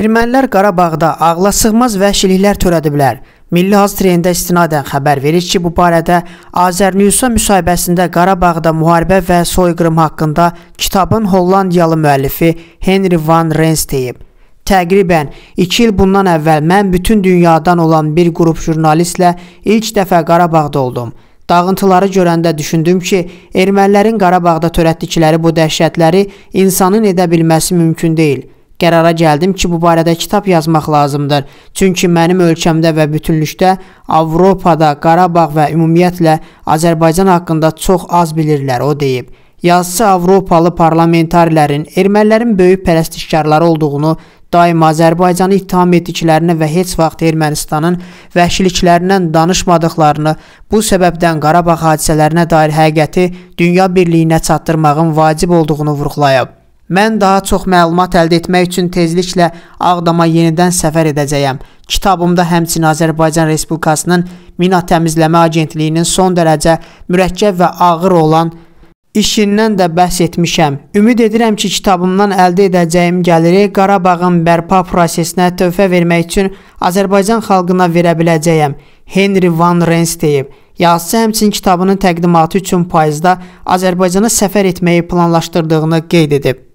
Ermənilər Qarabağda ağlasığmaz vəhşiliklər törədiblər. Milli Haz trendə istinadən xəbər verir ki, bu barədə Azərnewsa müsahibəsində Qarabağda müharibə və soyqırım haqqında kitabın Hollandiyalı müəllifi Henry Van Rens deyib. Təqribən 2 il bundan əvvəl mən bütün dünyadan olan bir qrup jurnalistlə ilk dəfə Qarabağda oldum. Dağıntıları görəndə düşündüm ki, ermənilərin Qarabağda törətdikləri bu dəhşətləri insanın edə bilməsi mümkün deyil qərara gəldim ki, bu barədə kitab yazmaq lazımdır. Çünki mənim ölkəmdə və bütünlükdə Avropada Qarabağ və ümumiyyətlə Azərbaycan haqqında çox az bilirlər, o deyib. Yazısı Avropalı parlamentarilərin ermənilərin böyük pərəstişkarları olduğunu, daima Azərbaycanı ittiham etdiklərini və heç vaxt Ermənistanın vəhşiliklərindən danışmadıqlarını, bu səbəbdən Qarabağ hadisələrinə dair həqiqəti dünya birliyinə çatdırmağın vacib olduğunu vurğulayıb. Mən daha çox məlumat əldə etmək üçün tezliklə Ağdama yenidən səfər edəcəyəm. Kitabımda həmçinin Azərbaycan Respublikasının Mina Təmizləmə Agentliyinin son dərəcə mürəkkəb və ağır olan İşindən də bəhs etmişəm. Ümid edirəm ki, kitabımdan əldə edəcəyim gəliri Qarabağın bərpa prosesinə töhfə vermək üçün Azərbaycan xalqına verə biləcəyəm. Henry Van Rens deyib. Yazısı həmçinin kitabının təqdimatı üçün payızda Azərbaycana səfər etməyi planlaşdırdığını qeyd edib.